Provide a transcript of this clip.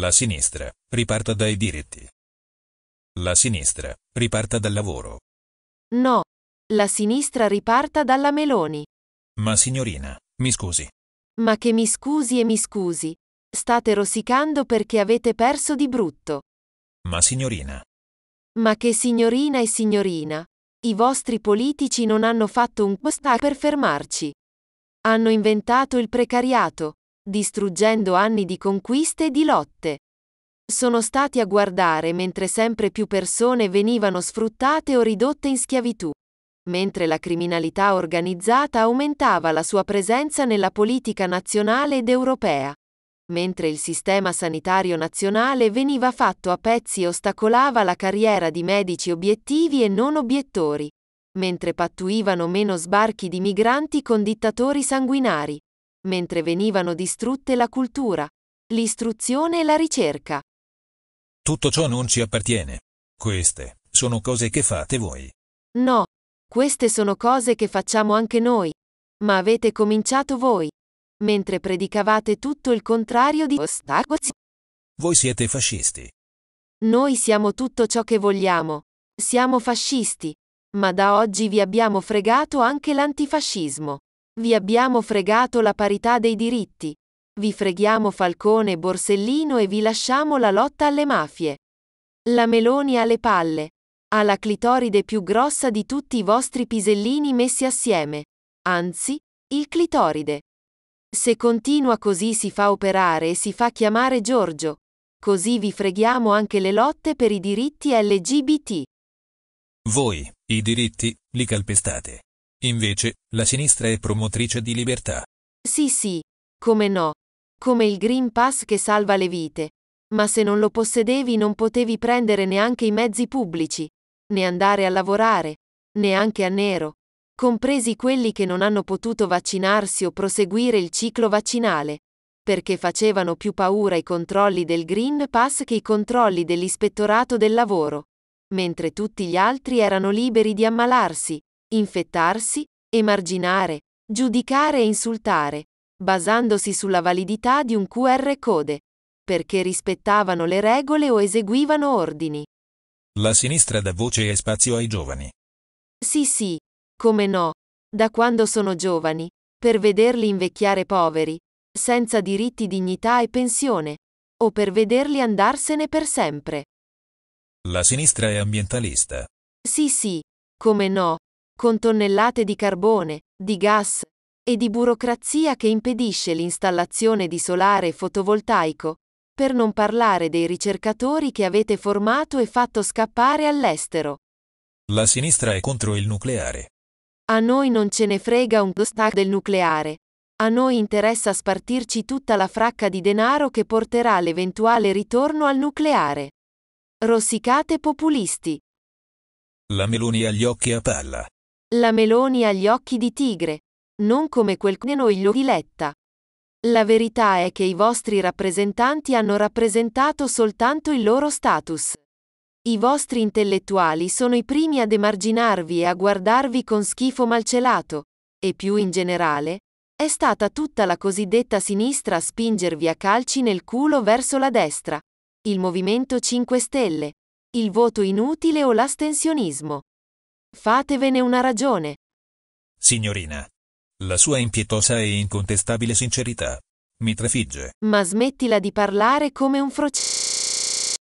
La sinistra, riparta dai diritti. La sinistra, riparta dal lavoro. No, la sinistra riparta dalla Meloni. Ma signorina, mi scusi. Ma che mi scusi e mi scusi. State rosicando perché avete perso di brutto. Ma signorina. Ma che signorina e signorina. I vostri politici non hanno fatto un posta per fermarci. Hanno inventato il precariato, distruggendo anni di conquiste e di lotte. Sono stati a guardare mentre sempre più persone venivano sfruttate o ridotte in schiavitù, mentre la criminalità organizzata aumentava la sua presenza nella politica nazionale ed europea, mentre il sistema sanitario nazionale veniva fatto a pezzi e ostacolava la carriera di medici obiettivi e non obiettori mentre pattuivano meno sbarchi di migranti con dittatori sanguinari mentre venivano distrutte la cultura, l'istruzione e la ricerca. Tutto ciò non ci appartiene. Queste sono cose che fate voi. No, queste sono cose che facciamo anche noi, ma avete cominciato voi, mentre predicavate tutto il contrario di ostacoli. Voi siete fascisti. Noi siamo tutto ciò che vogliamo. Siamo fascisti, ma da oggi vi abbiamo fregato anche l'antifascismo. Vi abbiamo fregato la parità dei diritti. Vi freghiamo Falcone e Borsellino e vi lasciamo la lotta alle mafie. La Meloni ha le palle. Ha la clitoride più grossa di tutti i vostri pisellini messi assieme. Anzi, il clitoride. Se continua così si fa operare e si fa chiamare Giorgio. Così vi freghiamo anche le lotte per i diritti LGBT. Voi, i diritti, li calpestate. Invece, la sinistra è promotrice di libertà. Sì, sì, come no. Come il Green Pass che salva le vite. Ma se non lo possedevi non potevi prendere neanche i mezzi pubblici, né andare a lavorare, neanche a nero, compresi quelli che non hanno potuto vaccinarsi o proseguire il ciclo vaccinale, perché facevano più paura i controlli del Green Pass che i controlli dell'ispettorato del lavoro, mentre tutti gli altri erano liberi di ammalarsi, infettarsi, emarginare, giudicare e insultare, basandosi sulla validità di un QR code, perché rispettavano le regole o eseguivano ordini. La sinistra dà voce e spazio ai giovani. Sì, sì, come no, da quando sono giovani, per vederli invecchiare poveri, senza diritti, dignità e pensione, o per vederli andarsene per sempre. La sinistra è ambientalista. Sì, sì, come no, con tonnellate di carbone, di gas e di burocrazia che impedisce l'installazione di solare fotovoltaico, per non parlare dei ricercatori che avete formato e fatto scappare all'estero. La sinistra è contro il nucleare. A noi non ce ne frega un stack del nucleare. A noi interessa spartirci tutta la fracca di denaro che porterà l'eventuale ritorno al nucleare. Rossicate populisti. La Meloni ha gli occhi a palla. La Meloni ha gli occhi di tigre, non come quel cnenoglio di Letta. La verità è che i vostri rappresentanti hanno rappresentato soltanto il loro status. I vostri intellettuali sono i primi ad emarginarvi e a guardarvi con schifo malcelato, e più in generale, è stata tutta la cosiddetta sinistra a spingervi a calci nel culo verso la destra, il Movimento 5 Stelle, il voto inutile o l'astensionismo. Fatevene una ragione. Signorina, la sua impietosa e incontestabile sincerità mi trefigge. Ma smettila di parlare come un frocio.